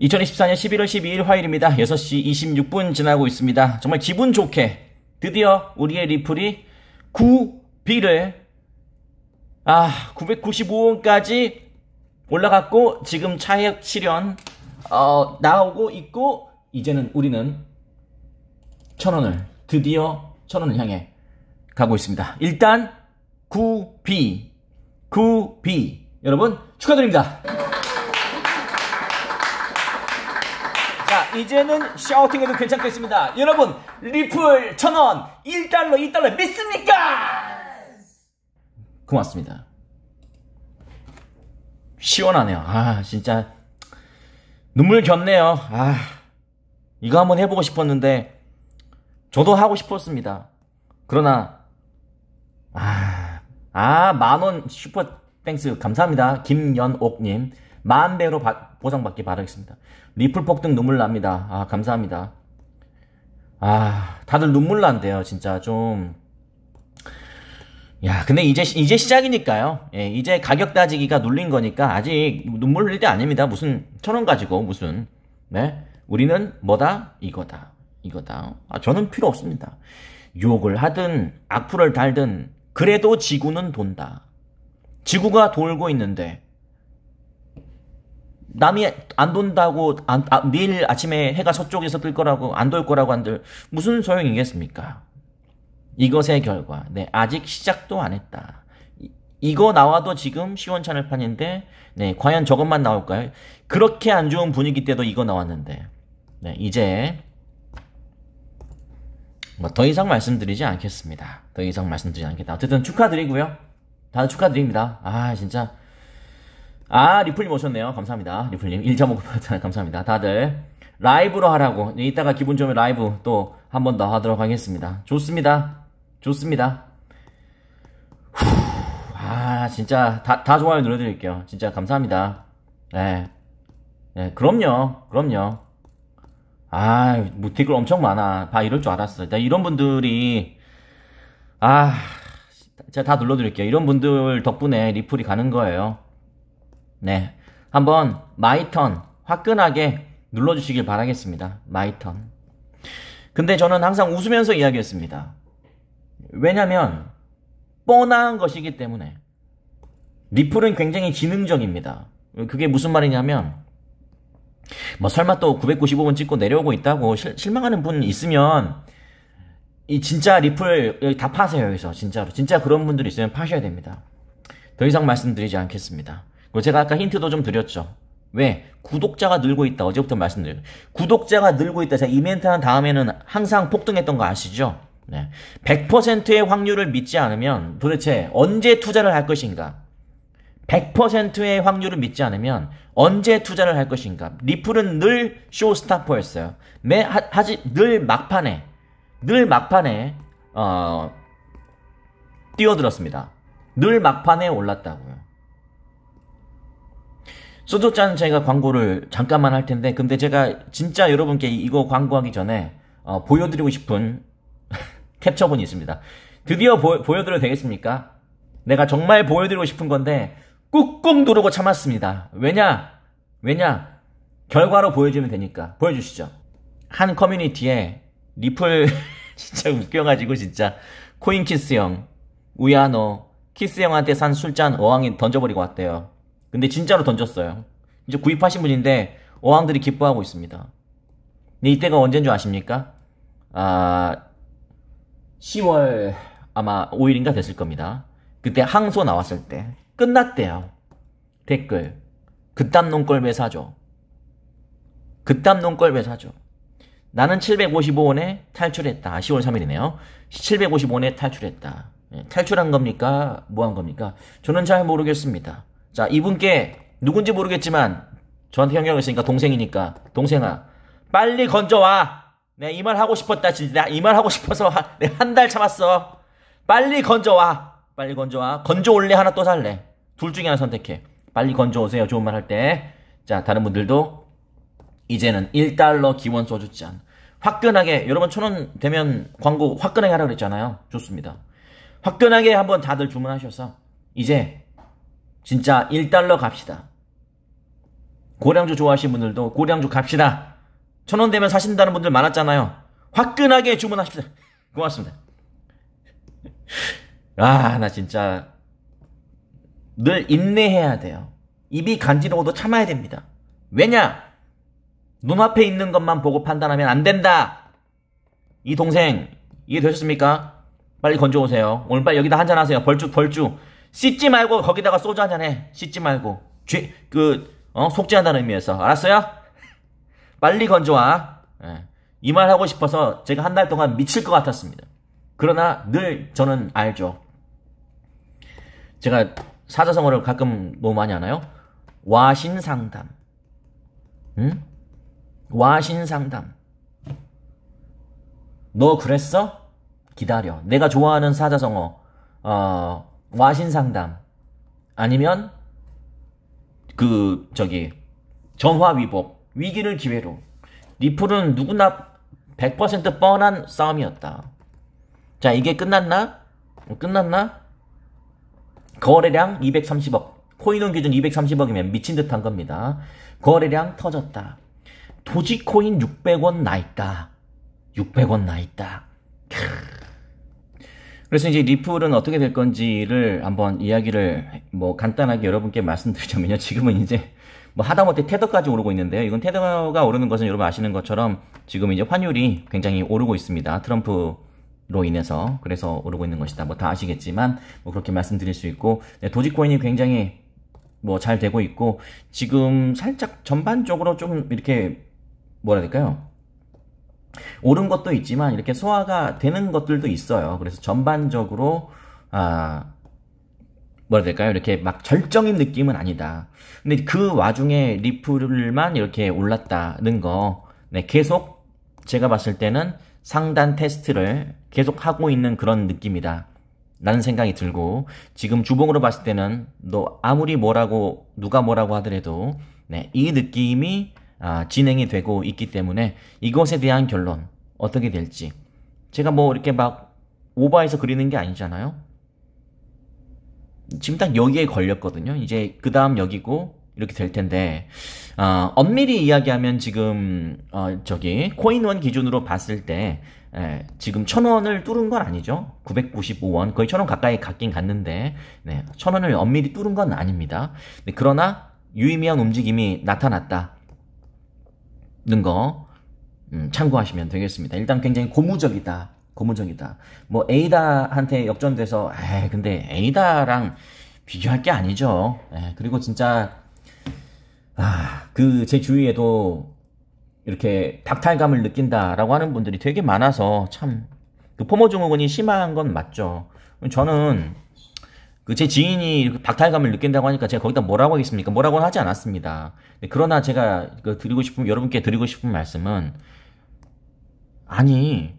2024년 11월 12일 화요일입니다. 6시 26분 지나고 있습니다. 정말 기분 좋게 드디어 우리의 리플이 9B를 아 995원까지 올라갔고 지금 차액 실현 어, 나오고 있고 이제는 우리는 천원을 드디어 천원을 향해 가고 있습니다. 일단 9B 9B 여러분 축하드립니다. 자, 이제는 샤우팅해도 괜찮겠습니다. 여러분, 리플 천원 1달러, 2달러 믿습니까? 고맙습니다. 시원하네요. 아, 진짜. 눈물 겹네요. 아, 이거 한번 해보고 싶었는데, 저도 하고 싶었습니다. 그러나, 아, 아, 만원 슈퍼 땡스 감사합니다. 김연옥님. 만배로 받, 보상받기 바라겠습니다. 리플 폭등 눈물 납니다. 아, 감사합니다. 아, 다들 눈물 난대요. 진짜 좀. 야, 근데 이제, 이제 시작이니까요. 예, 이제 가격 따지기가 눌린 거니까 아직 눈물 흘릴 때 아닙니다. 무슨, 천원 가지고, 무슨. 네? 우리는 뭐다? 이거다. 이거다. 아, 저는 필요 없습니다. 유혹을 하든, 악플을 달든, 그래도 지구는 돈다. 지구가 돌고 있는데, 남이 안 돈다고 안, 아, 내일 아침에 해가 서쪽에서 뜰 거라고 안 돌 거라고 한들 무슨 소용이겠습니까? 이것의 결과 네 아직 시작도 안 했다. 이, 거 나와도 지금 시원찮을 판인데 네 과연 저것만 나올까요? 그렇게 안 좋은 분위기 때도 이거 나왔는데 네 이제 뭐더 이상 말씀드리지 않겠습니다. 더 이상 말씀드리지 않겠다. 어쨌든 축하드리고요. 다들 축하드립니다. 아 진짜 아, 리플님 오셨네요. 감사합니다. 리플님. 1.5급하잖아요. 감사합니다. 다들 라이브로 하라고. 이따가 기본점에 라이브 또 한 번 더 하도록 하겠습니다. 좋습니다. 좋습니다. 후, 아, 진짜 다, 다 좋아요 눌러드릴게요. 진짜 감사합니다. 네. 네, 그럼요. 그럼요. 아, 뭐 댓글 엄청 많아. 봐, 이럴 줄 알았어. 나 이런 분들이, 아, 제가 다 눌러드릴게요. 이런 분들 덕분에 리플이 가는 거예요. 네. 한번 마이턴 화끈하게 눌러주시길 바라겠습니다. 마이턴. 근데 저는 항상 웃으면서 이야기했습니다. 왜냐면 뻔한 것이기 때문에 리플은 굉장히 지능적입니다. 그게 무슨 말이냐면 뭐 설마 또 995번 찍고 내려오고 있다고 실, 실망하는 분 있으면 이 진짜 리플 다 파세요 여기서 진짜로 진짜 그런 분들 있으면 파셔야 됩니다. 더 이상 말씀드리지 않겠습니다. 뭐 제가 아까 힌트도 좀 드렸죠. 왜? 구독자가 늘고 있다. 어제부터 말씀드렸죠 구독자가 늘고 있다. 제가 이멘트한 다음에는 항상 폭등했던 거 아시죠? 네. 100%의 확률을 믿지 않으면 도대체 언제 투자를 할 것인가? 100%의 확률을 믿지 않으면 언제 투자를 할 것인가? 리플은 늘 쇼스타퍼였어요. 매, 하, 하지, 늘 막판에, 늘 막판에, 어, 뛰어들었습니다. 늘 막판에 올랐다고요. 소독자는 제가 광고를 잠깐만 할 텐데 근데 제가 진짜 여러분께 이거 광고하기 전에 어, 보여드리고 싶은 캡처본이 있습니다. 드디어 보, 보여드려도 되겠습니까? 내가 정말 보여드리고 싶은 건데 꾹꾹 누르고 참았습니다. 왜냐? 왜냐? 결과로 보여주면 되니까. 보여주시죠. 한 커뮤니티에 리플 진짜 웃겨가지고 진짜 코인키스 형, 우야노, 키스 형한테 산 술잔 어항이 던져버리고 왔대요. 근데 진짜로 던졌어요. 이제 구입하신 분인데 어항들이 기뻐하고 있습니다. 근데 이때가 언제인 줄 아십니까? 아 10월 아마 5일인가 됐을 겁니다. 그때 항소 나왔을 때 끝났대요. 댓글 그딴 논꼴왜 사죠? 그딴 논꼴왜 사죠? 나는 755원에 탈출했다. 10월 아, 3일이네요. 755원에 탈출했다. 예, 탈출한 겁니까? 뭐 한 겁니까? 저는 잘 모르겠습니다. 자, 이분께 누군지 모르겠지만 저한테 형이라고 했으니까 동생이니까 동생아 빨리 건져와 내가 이 말 하고 싶었다 진짜 이 말 하고 싶어서 내가 한 달 참았어 빨리 건져와 빨리 건져와 건져올래 하나 또 살래 둘 중에 하나 선택해 빨리 건져오세요 좋은 말 할 때 자 다른 분들도 이제는 1달러 기원 소주잔 화끈하게 여러분 천원 되면 광고 화끈하게 하라고 그랬잖아요 좋습니다 화끈하게 한번 다들 주문하셔서 이제 진짜 1달러 갑시다. 고량주 좋아하시는 분들도 고량주 갑시다. 천원 되면 사신다는 분들 많았잖아요. 화끈하게 주문하십시오. 고맙습니다. 아, 나 진짜 늘 인내해야 돼요. 입이 간지러워도 참아야 됩니다. 왜냐? 눈앞에 있는 것만 보고 판단하면 안 된다. 이 동생 이해되셨습니까? 빨리 건져오세요. 오늘 빨리 여기다 한잔하세요. 벌쭉 벌쭉. 씻지 말고 거기다가 소주 한 잔 해. 씻지 말고. 죄, 그, 어? 속죄한다는 의미에서. 알았어요? 빨리 건져와. 예. 이말 하고 싶어서 제가 한 달 동안 미칠 것 같았습니다. 그러나 늘 저는 알죠. 제가 사자성어를 가끔 너무 많이 하나요? 와신상담. 응? 와신상담. 너 그랬어? 기다려. 내가 좋아하는 사자성어, 어, 와신 상담 아니면 그 저기 전화 위복 위기를 기회로 리플은 누구나 100% 뻔한 싸움이었다. 자 이게 끝났나? 어, 끝났나? 거래량 230억 코인은 기준 230억이면 미친 듯한 겁니다. 거래량 터졌다. 도지코인 600원 나 있다. 600원 나 있다. 캬. 그래서 이제 리플은 어떻게 될 건지를 한번 이야기를 뭐 간단하게 여러분께 말씀드리자면요. 지금은 이제 뭐 하다못해 테더까지 오르고 있는데요. 이건 테더가 오르는 것은 여러분 아시는 것처럼 지금 이제 환율이 굉장히 오르고 있습니다. 트럼프로 인해서 그래서 오르고 있는 것이다. 뭐 다 아시겠지만 뭐 그렇게 말씀드릴 수 있고 네, 도지코인이 굉장히 뭐 잘 되고 있고 지금 살짝 전반적으로 좀 이렇게 뭐라 해야 될까요? 옳은 것도 있지만 이렇게 소화가 되는 것들도 있어요. 그래서 전반적으로 아 뭐라 될까요? 이렇게 막 절정인 느낌은 아니다. 근데 그 와중에 리플만 이렇게 올랐다는 거, 네, 계속 제가 봤을 때는 상단 테스트를 계속 하고 있는 그런 느낌이다. 라는 생각이 들고, 지금 주봉으로 봤을 때는 너 아무리 뭐라고, 누가 뭐라고 하더라도, 네, 이 느낌이 아, 진행이 되고 있기 때문에 이것에 대한 결론 어떻게 될지 제가 뭐 이렇게 막 오버해서 그리는 게 아니잖아요. 지금 딱 여기에 걸렸거든요. 이제 그 다음 여기고 이렇게 될 텐데 어, 엄밀히 이야기하면 지금 어, 저기 코인원 기준으로 봤을 때 에, 예, 지금 천 원을 뚫은 건 아니죠. 995원 거의 천 원 가까이 갔긴 갔는데 네, 천 원을 엄밀히 뚫은 건 아닙니다. 네, 그러나 유의미한 움직임이 나타났다. 있는 거 음, 참고하시면 되겠습니다. 일단 굉장히 고무적이다. 고무적이다. 뭐 에이다한테 역전돼서 에 근데 에이다랑 비교할 게 아니죠. 에 예, 그리고 진짜 아, 그 제 주위에도 이렇게 박탈감을 느낀다라고 하는 분들이 되게 많아서 참 그 포모 증후군이 심한 건 맞죠. 저는 그제 지인이 박탈감을 느낀다고 하니까 제가 거기다 뭐라고 하겠습니까? 뭐라고는 하지 않았습니다. 네, 그러나 제가 그 드리고 싶은 여러분께 드리고 싶은 말씀은 아니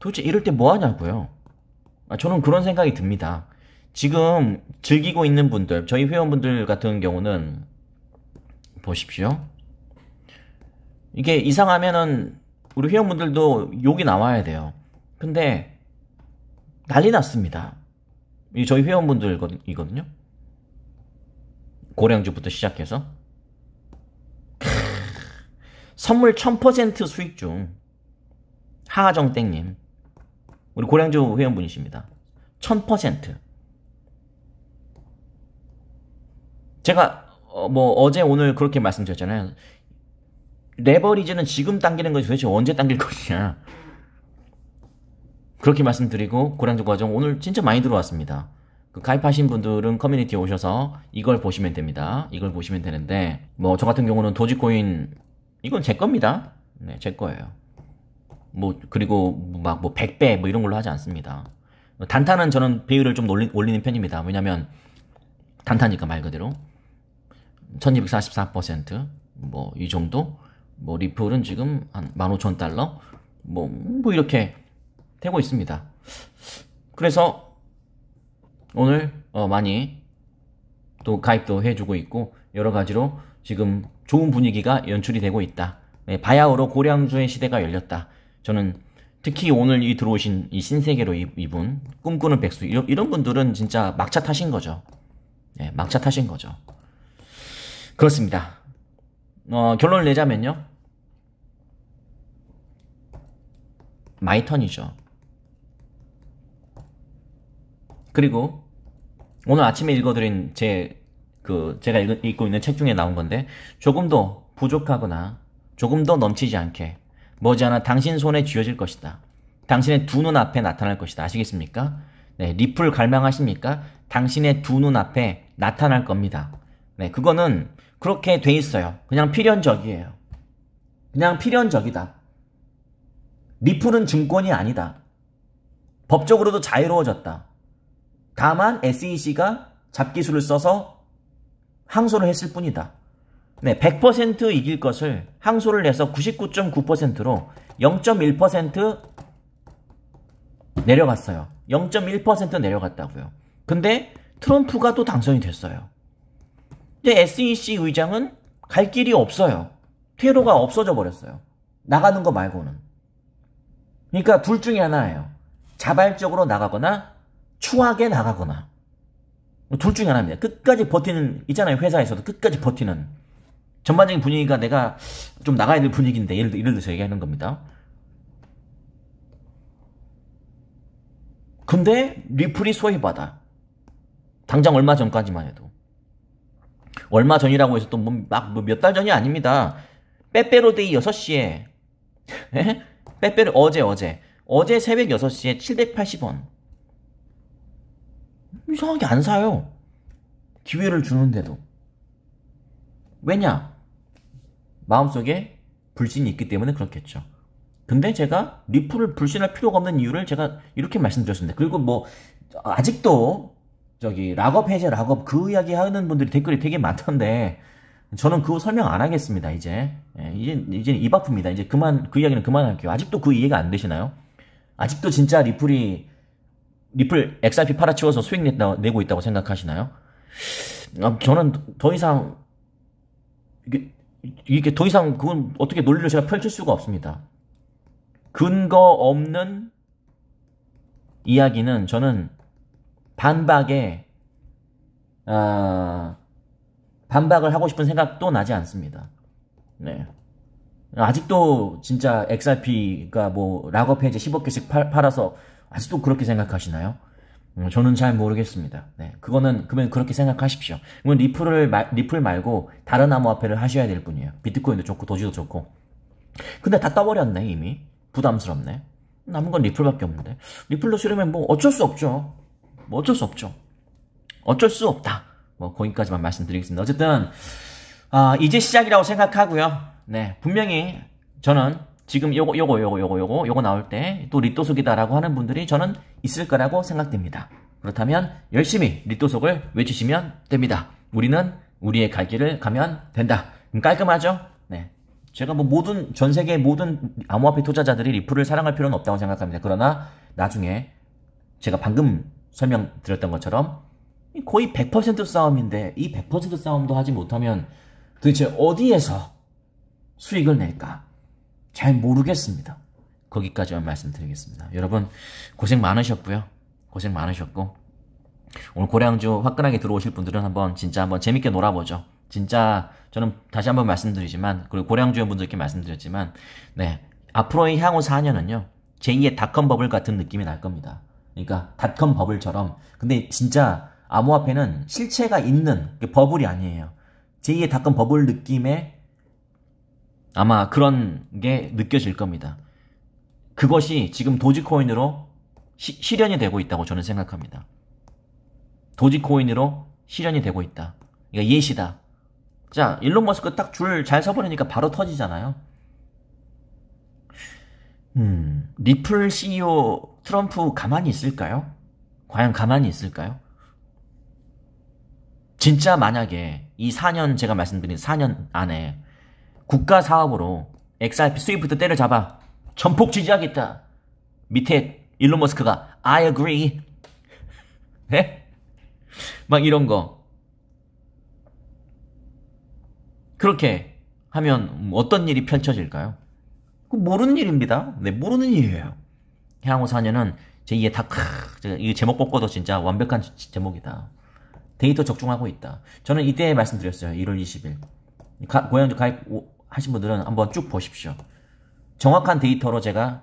도대체 이럴 때 뭐 하냐고요. 아, 저는 그런 생각이 듭니다. 지금 즐기고 있는 분들, 저희 회원분들 같은 경우는 보십시오. 이게 이상하면은 우리 회원분들도 욕이 나와야 돼요. 근데 난리 났습니다. 이 저희 회원분들이거든요. 고량주부터 시작해서 선물 1000% 수익 중 하하정땡님 우리 고량주 회원분이십니다. 1000% 제가 어, 뭐 어제 오늘 그렇게 말씀드렸잖아요. 레버리지는 지금 당기는 것이 도대체 언제 당길 것이냐. 그렇게 말씀드리고 고량주 과정 오늘 진짜 많이 들어왔습니다. 그 가입하신 분들은 커뮤니티에 오셔서 이걸 보시면 됩니다. 이걸 보시면 되는데 뭐 저 같은 경우는 도지코인 이건 제 겁니다. 네, 제 거예요. 뭐 그리고 막뭐 100배 뭐 이런 걸로 하지 않습니다. 단타는 저는 비율을 좀 올리, 올리는 편입니다. 왜냐면 단타니까 말 그대로 1244%뭐 이 정도 뭐 리플은 지금 한 15,000달러 뭐, 뭐 이렇게 되고 있습니다. 그래서 오늘 어 많이 또 가입도 해주고 있고 여러 가지로 지금 좋은 분위기가 연출이 되고 있다. 네, 바야흐로 고량주의 시대가 열렸다. 저는 특히 오늘 이 들어오신 이 신세계로 이분 꿈꾸는 백수 이런, 이런 분들은 진짜 막차 타신 거죠. 네, 막차 타신 거죠. 그렇습니다. 어, 결론을 내자면요. 마이턴이죠. 그리고 오늘 아침에 읽어드린 제 그 제가 읽, 읽고 있는 책 중에 나온 건데 조금 더 부족하거나 조금 더 넘치지 않게 머지않아 당신 손에 쥐어질 것이다. 당신의 두 눈 앞에 나타날 것이다. 아시겠습니까? 네, 리플 갈망하십니까? 당신의 두 눈 앞에 나타날 겁니다. 네, 그거는 그렇게 돼 있어요. 그냥 필연적이에요. 그냥 필연적이다. 리플은 증권이 아니다. 법적으로도 자유로워졌다. 다만 SEC가 잡기술을 써서 항소를 했을 뿐이다. 네, 100% 이길 것을 항소를 내서 99.9%로 0.1% 내려갔어요. 0.1% 내려갔다고요. 근데 트럼프가 또 당선이 됐어요. 근데 SEC 의장은 갈 길이 없어요. 퇴로가 없어져 버렸어요. 나가는 거 말고는. 그러니까 둘 중에 하나예요. 자발적으로 나가거나 추하게 나가거나 뭐 둘 중에 하나입니다. 끝까지 버티는 있잖아요. 회사에서도 끝까지 버티는 전반적인 분위기가 내가 좀 나가야 될 분위기인데 예를, 예를 들어서 얘기하는 겁니다. 근데 리플이 소외받아. 당장 얼마 전까지만 해도. 얼마 전이라고 해서 또 뭐, 막몇 뭐 달 전이 아닙니다. 빼빼로데이 6시에 빼빼로 어제 어제 어제 새벽 6시에 780원 이상하게 안 사요. 기회를 주는데도. 왜냐? 마음속에 불신이 있기 때문에 그렇겠죠. 근데 제가 리플을 불신할 필요가 없는 이유를 제가 이렇게 말씀드렸습니다. 그리고 뭐 아직도 저기 락업 해제 락업 그 이야기 하는 분들이 댓글이 되게 많던데 저는 그거 설명 안 하겠습니다. 이제 예, 이제 이제 입 아픕니다. 이제 그만 그 이야기는 그만할게요. 아직도 그 이해가 안 되시나요? 아직도 진짜 리플이 리플 XRP 팔아치워서 수익 냈다, 내고 있다고 생각하시나요? 아, 저는 더 이상 이게, 이게 더 이상 그건 어떻게 논리를 제가 펼칠 수가 없습니다. 근거 없는 이야기는 저는 반박에 어, 반박을 하고 싶은 생각도 나지 않습니다. 네. 아직도 진짜 XRP가 뭐 락업 페이지 10억 개씩 팔아서 아직도 그렇게 생각하시나요? 음, 저는 잘 모르겠습니다. 네, 그거는 그러면 그렇게 생각하십시오. 이건 리플을 마, 리플 말고 다른 암호화폐를 하셔야 될 뿐이에요. 비트코인도 좋고 도지도 좋고. 근데 다 떠버렸네 이미. 부담스럽네. 남은 건 리플밖에 없는데 리플로 싫으면 뭐 어쩔 수 없죠. 뭐 어쩔 수 없죠. 어쩔 수 없다. 뭐 거기까지만 말씀드리겠습니다. 어쨌든 아, 이제 시작이라고 생각하고요. 네, 분명히 저는 지금 요거 요거 요거 요거 요거 요거 나올 때 또리또속이다라고 하는 분들이 저는 있을 거라고 생각됩니다. 그렇다면 열심히 리또속을 외치시면 됩니다. 우리는 우리의 갈 길을 가면 된다. 깔끔하죠? 네. 제가 뭐 모든 전 세계 모든 암호화폐 투자자들이 리플을 사랑할 필요는 없다고 생각합니다. 그러나 나중에 제가 방금 설명드렸던 것처럼 거의 100% 싸움인데 이 100% 싸움도 하지 못하면 도대체 어디에서 수익을 낼까? 잘 모르겠습니다. 거기까지만 말씀드리겠습니다. 여러분 고생 많으셨고요. 고생 많으셨고 오늘 고량주 화끈하게 들어오실 분들은 한번 진짜 한번 재밌게 놀아보죠. 진짜 저는 다시 한번 말씀드리지만 그리고 고량주연 분들께 말씀드렸지만 네 앞으로의 향후 4년은요 제2의 닷컴 버블 같은 느낌이 날 겁니다. 그러니까 닷컴 버블처럼 근데 진짜 암호화폐는 실체가 있는 그 버블이 아니에요. 제2의 닷컴 버블 느낌의 아마 그런 게 느껴질 겁니다. 그것이 지금 도지코인으로 시, 실현이 되고 있다고 저는 생각합니다. 도지코인으로 실현이 되고 있다. 그러니까 예시다. 자, 일론 머스크 딱 줄 잘 서버리니까 바로 터지잖아요. 음, 리플 CEO 트럼프 가만히 있을까요? 과연 가만히 있을까요? 진짜 만약에 이 4년 제가 말씀드린 4년 안에 국가 사업으로 XRP 스위프트 때려잡아 전폭 지지하겠다. 밑에 일론 머스크가 I agree. 네? 막 이런 거. 그렇게 하면 어떤 일이 펼쳐질까요? 모르는 일입니다. 네, 모르는 일이에요. 향후 4년은 제2의 다크, 이 제목 뽑고도 진짜 완벽한 제목이다. 데이터 적중하고 있다. 저는 이때 말씀드렸어요. 1월 20일. 가, 고양주 가입 하신 분들은 한번 쭉 보십시오. 정확한 데이터로 제가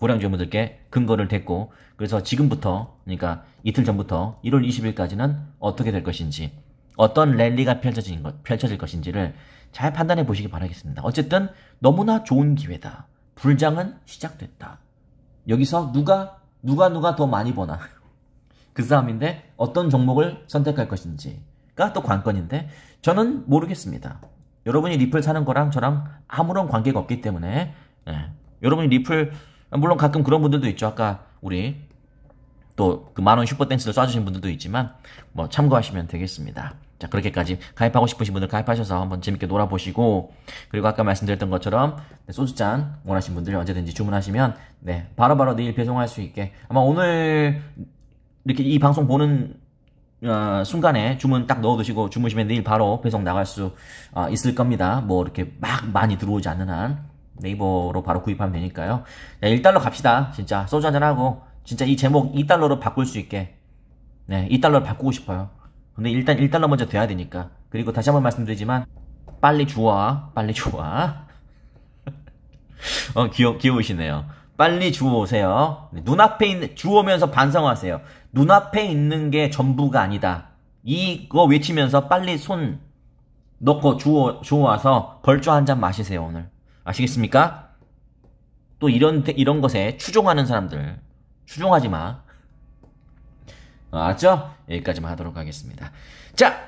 고량주 분들께 근거를 댔고 그래서 지금부터 그러니까 이틀 전부터 1월 20일까지는 어떻게 될 것인지 어떤 랠리가 펼쳐진 것, 펼쳐질 것인지를 잘 판단해 보시기 바라겠습니다. 어쨌든 너무나 좋은 기회다. 불장은 시작됐다. 여기서 누가 누가 누가 더 많이 보나그 싸움인데 어떤 종목을 선택할 것인지가 또 관건인데 저는 모르겠습니다. 여러분이 리플 사는 거랑 저랑 아무런 관계가 없기 때문에 네. 여러분이 리플 물론 가끔 그런 분들도 있죠. 아까 우리 또 그 만원 슈퍼댄스를 쏴주신 분들도 있지만 뭐 참고하시면 되겠습니다. 자 그렇게까지 가입하고 싶으신 분들 가입하셔서 한번 재밌게 놀아보시고 그리고 아까 말씀드렸던 것처럼 소주잔 네, 원하신 분들이 언제든지 주문하시면 네 바로바로 바로 내일 배송할 수 있게 아마 오늘 이렇게 이 방송 보는 어, 순간에 주문 딱 넣어 두시고 주무시면 내일 바로 배송 나갈 수 어, 있을 겁니다. 뭐 이렇게 막 많이 들어오지 않는 한 네이버로 바로 구입하면 되니까요. 자, 1달러 갑시다. 진짜 소주 한잔 하고 진짜 이 제목 2달러로 바꿀 수 있게 네, 2달러로 바꾸고 싶어요. 근데 일단 1달러 먼저 돼야 되니까. 그리고 다시 한번 말씀드리지만 빨리 주워. 빨리 주워. 어, 귀여, 귀여우시네요. 빨리 주워오세요. 네, 눈앞에 있는, 주우면서 반성하세요. 눈앞에 있는 게 전부가 아니다. 이거 외치면서 빨리 손 넣고 주워, 주워와서 벌주 한 잔 마시세요, 오늘. 아시겠습니까? 또 이런, 이런 것에 추종하는 사람들. 추종하지 마. 어, 알았죠? 여기까지만 하도록 하겠습니다. 자!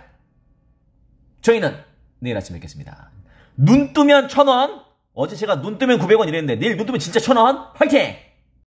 저희는 내일 아침에 뵙겠습니다. 눈 뜨면 천 원! 어제 제가 눈 뜨면 900원 이랬는데 내일 눈 뜨면 진짜 천 원! 화이팅!